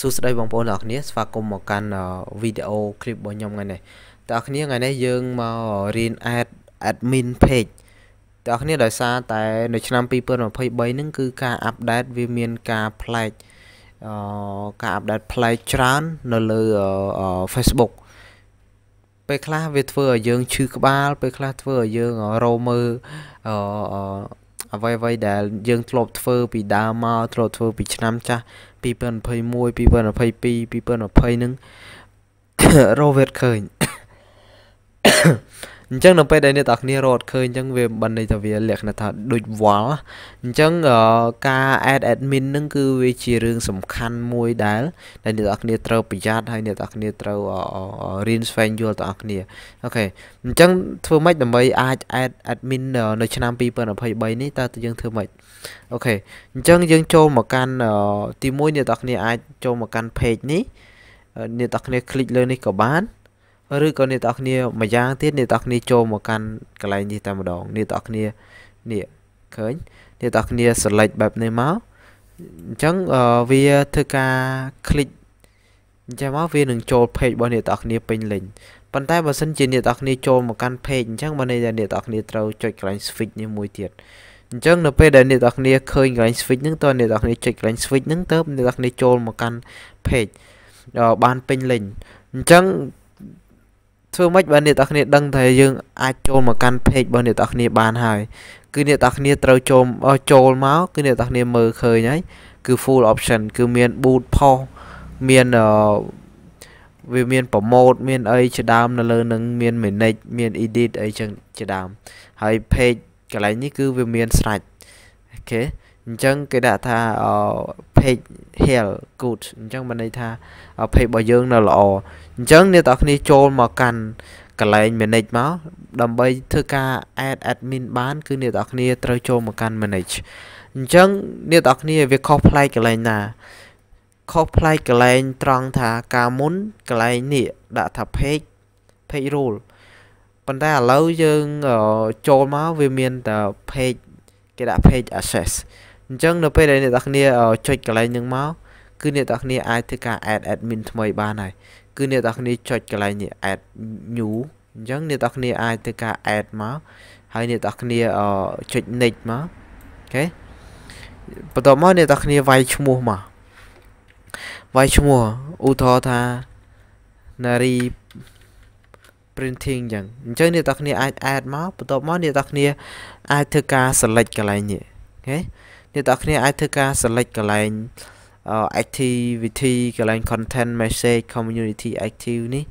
សួស្តីបងប្អូនទាំងអស់គ្នាស្វាគមន៍មកកាន់វីដេអូឃ្លីបរបស់ខ្ញុំថ្ងៃនេះទាំងអស់គ្នាថ្ងៃនេះយើងមករៀន add admin page ទាំងអស់គ្នាដោយសារតែនៅឆ្នាំ2023ហ្នឹងគឺការ update វាមានការផ្លែកអឺការ update ផ្លែកច្រើននៅលើ Facebook ពេលខ្លះវាធ្វើឲ្យយើងឈឺក្បាលពេលខ្លះធ្វើឲ្យយើងរោមើអឺអ្វីអ្វីដែលយើងធ្លាប់ធ្វើពីដើមមកធ្លាប់ធ្វើពីឆ្នាំចាស់2021 2022 2020ហ្នឹងរោវេតឃើញអញ្ចឹងនៅពេលដែលអ្នកទាំងគ្នារត់ឃើញអញ្ចឹងវាបណ្ឌិតថាវាលក្ខណៈថាដូចវល់អញ្ចឹងការ add admin ហ្នឹងគឺវាជារឿងសំខាន់មួយដែលដែលអ្នកទាំងគ្នាត្រូវប្រយ័ត្នហើយអ្នកទាំងគ្នាត្រូវរៀនស្វែងយល់ទាំងគ្នាអូខេអញ្ចឹងធ្វើម៉េចដើម្បីអាច add admin នៅឆ្នាំ2023នេះតើយើងធ្វើម៉េចអូខេអញ្ចឹងយើងចូលមកកាន់ទី1អ្នកទាំងគ្នាអាចចូលមកកាន់ page នេះអ្នកទាំងគ្នាคลิกលើនេះក៏បានឬក៏អ្នកទាំងគ្នាមួយយ៉ាងទៀតអ្នកទាំងគ្នាចូលមកកាន់កន្លែងនេះតែម្ដងអ្នកទាំងគ្នានេះឃើញអ្នកទាំងគ្នា select បែបនេះមកអញ្ចឹងវាធ្វើការ click អញ្ចឹងមកវានឹងចូល page របស់អ្នកទាំងគ្នា ពេញលេញប៉ុន្តែបើសិនជាអ្នកទាំងគ្នាចូលមកកាន់ page អញ្ចឹងបើន័យថាអ្នកទាំងគ្នាត្រូវចុចកន្លែង switch នេះមួយទៀតអញ្ចឹងនៅពេលដែលអ្នកទាំងគ្នាឃើញកន្លែង switch ហ្នឹងតើអ្នកទាំងគ្នាចុចកន្លែង switch ហ្នឹងទៅអ្នកទាំងគ្នាចូលមកកាន់ page បានពេញលេញអញ្ចឹងធ្វើម៉េចបើអ្នកទាំងគ្នាដឹងថាយើងអាចចូលមកកាន់ page របស់អ្នកទាំងគ្នាបានហើយគឺអ្នកទាំងគ្នាត្រូវចូលចូលមកគឺអ្នកទាំងគ្នាមើលឃើញហើយគឺ full option គឺមាន boot ផុសមានវាមាន promote មានអីជាដើមនៅលើនឹងមាន manage មាន edit អីចឹងជាដើមហើយ page កន្លែងនេះគឺវាមានស្រាច់អូខេអញ្ចឹងគេដាក់ថា page heal good អញ្ចឹងបានន័យថា page របស់យើងនៅល្អអញ្ចឹងអ្នកទាំងគ្នាចូលមកកាន់កន្លែង manage មកដើម្បីធ្វើការ add admin បាន គឺអ្នកទាំងគ្នាត្រូវចូលមកកាន់ manage អញ្ចឹងអ្នកទាំងគ្នាវាខុសប្លែកកន្លែងណាខុសប្លែកកន្លែងត្រង់ថាការមុនកន្លែងនេះដាក់ថា page page rule ប៉ុន្តែឥឡូវយើងចូលមកវាមានតែ page គេដាក់ page access អញ្ចឹងនៅពេលដែលអ្នកនរគ្នាចុចកន្លែងនឹងមកគឺអ្នកនរគ្នាអាចធ្វើការ add admin ថ្មីបានហើយគឺអ្នកនរគ្នាចុចកន្លែងនេះ add new អញ្ចឹងអ្នកនរគ្នា អាចធ្វើការ add មកហើយអ្នកនរគ្នាចុច next មកអូខេបន្ទាប់មកអ្នកនរគ្នាវាយឈ្មោះមកវាយឈ្មោះឧទាហរណ៍ថា Nari printing អញ្ចឹងអញ្ចឹងអ្នកនរគ្នាអាច add មកបន្ទាប់មកអ្នកនរគ្នាអាចធ្វើការ select កន្លែងនេះអូខេអ្នកទាំងគ្នាអាចធ្វើការ select កន្លែង activity កន្លែង content message community active នេះ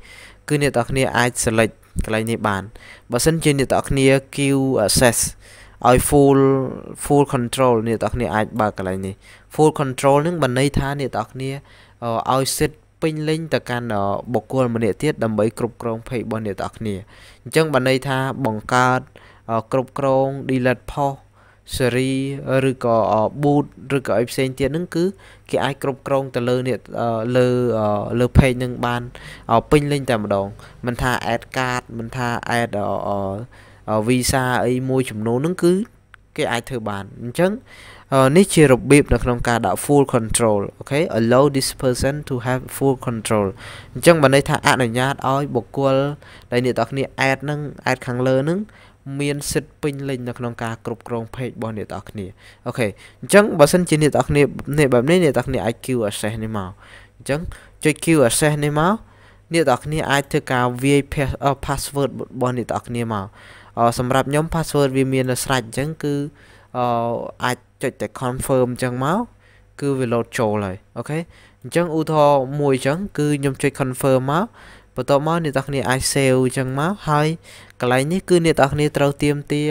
គឺអ្នកទាំងគ្នាអាច select កន្លែងនេះបានបើសិនជាអ្នកទាំងគ្នា queue access ឲ្យ full full control អ្នកទាំងគ្នាអាចបើកកន្លែងនេះ full control នឹងបានន័យថាអ្នកទាំងគ្នាឲ្យសិទ្ធពេញលេញទៅកាន់បុគ្គលម្នាក់ទៀតដើម្បីគ្រប់គ្រង page របស់អ្នកទាំងគ្នាអញ្ចឹងបានន័យថាបង្កើតគ្រប់គ្រង delete post ស៊េរីឬក៏ boot ឬក៏អីផ្សេងទៀតហ្នឹងគឺ គេអាចគ្រប់គ្រងទៅលើនេះលើលើ page នឹងបានពេញលេញតែម្ដង មិនថា add card មិនថា add visa អីមួយចំនួនហ្នឹងគឺ គេ អាចធ្វើបានអញ្ចឹងនេះជារបៀបនៅក្នុងការដាក់ full control អូខេ allow this person to have full control អញ្ចឹងបើន័យថាអនុញ្ញាតឲ្យបុគ្គលដែលអ្នកទាំងគ្នា add នឹង add ខាងលើនឹងមានសិទ្ធិពេញលេញនៅក្នុងការគ្រប់គ្រង page របស់អ្នកទាំងអស់គ្នាអូខេអញ្ចឹងបើសិនជាអ្នកទាំងអស់គ្នានេះបែបនេះអ្នកទាំងអស់គ្នាអាច queue access នេះមកអញ្ចឹងចុច queue access នេះមកអ្នកទាំងអស់គ្នាអាចធ្វើការវាយ password របស់អ្នកទាំងអស់គ្នាមកសម្រាប់ខ្ញុំ password វាមានស្រេចអញ្ចឹងគឺអាចចុចតែ confirm អញ្ចឹងមកគឺវា load ចូលហើយអូខេអញ្ចឹងឧទាហរណ៍មួយអញ្ចឹង គឺខ្ញុំចុច confirm មកបន្ទាប់មកអ្នកនរគ្នាអាច save អញ្ចឹងមកហើយកន្លែងនេះគឺអ្នកនរគ្នាត្រូវទៀមទា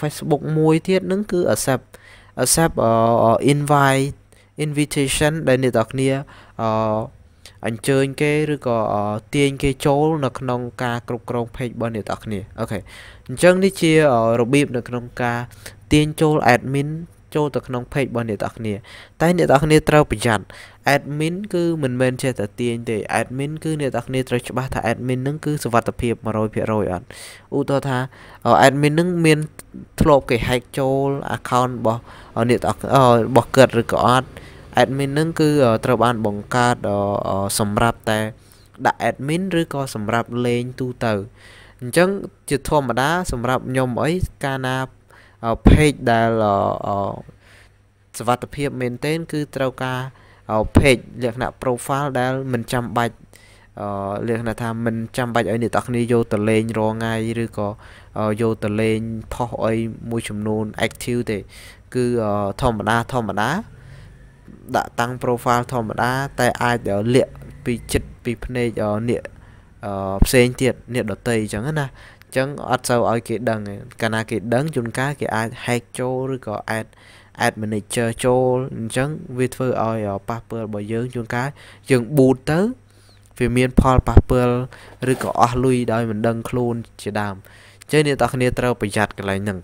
Facebook មួយទៀតនឹងគឺ accept accept invite invitation ដែលអ្នកនរគ្នាអញ្ជើញគេឬក៏ទាញគេចូលនៅក្នុងការគ្រប់គ្រង page របស់អ្នកនរគ្នាអូខេអញ្ចឹងនេះជារបៀបនៅក្នុងការទាញចូល admin ចូលទៅក្នុង page របស់អ្នកទាំងគ្នា តែអ្នកទាំងគ្នាត្រូវប្រយ័ត្ន admin គឺមិនមែនចេះតែទាញទេ admin គឺអ្នកទាំងគ្នាត្រូវច្បាស់ថា admin នឹងគឺសុវត្ថិភាព100%អត់ឧទាហរណ៍ថា admin នឹងមានធ្លាប់គេ hack ចូល account របស់អ្នកទាំងរបស់កើតឬក៏អត់ admin នឹងគឺត្រូវបានបង្កើតសម្រាប់តែដាក់ admin ឬក៏សម្រាប់លេងទូទៅអញ្ចឹងជាធម្មតា សម្រាប់ខ្ញុំអីកាលណា page ដែលសវត្ថភាព maintain គឺត្រូវការ page លក្ខណៈ profile ដែល មិនចាំបាច់អឺលក្ខណៈថាមិនចាំបាច់ឲ្យអ្នកទាំងគ្នាយកទៅលេង រងថ្ងៃឬក៏យកទៅលេងផុសអីមួយចំនួន active ទេ គឺធម្មតាធម្មតា ដាក់តាំង profile ធម្មតាតែអាចលាក់ពីចិត្តពីភ្នែកអ្នកផ្សេងទៀតអ្នកដតីអញ្ចឹងណាចឹងអត់សូវឲ្យគេដឹងកាលណាគេដឹងជួនកាលគេអាច hack ចូលឬក៏ add add manager ចូលអញ្ចឹងវាធ្វើឲ្យប៉ះពាល់របស់យើងជួនកាលយើង boot ទៅវាមានផលប៉ះពាល់ឬក៏អស់លុយដោយមិនដឹងខ្លួនជាដើមចឹងអ្នកទាំងគ្នាត្រូវប្រយ័ត្នកន្លែងហ្នឹង